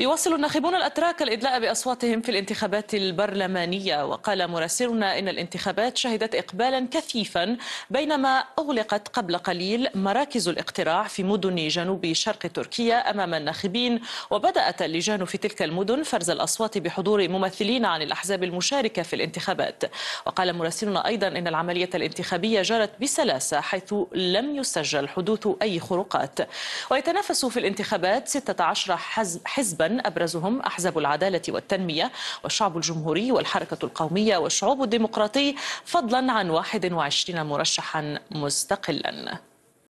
يواصل الناخبون الأتراك الإدلاء بأصواتهم في الانتخابات البرلمانية وقال مراسلنا إن الانتخابات شهدت إقبالا كثيفا بينما أغلقت قبل قليل مراكز الاقتراع في مدن جنوب شرق تركيا أمام الناخبين وبدأت اللجان في تلك المدن فرز الأصوات بحضور ممثلين عن الأحزاب المشاركة في الانتخابات وقال مراسلنا أيضا إن العملية الانتخابية جرت بسلاسة حيث لم يسجل حدوث أي خروقات ويتنافس في الانتخابات 16 حزبا أبرزهم أحزاب العدالة والتنمية والشعب الجمهوري والحركة القومية والشعوب الديمقراطي فضلا عن 21 مرشحا مستقلا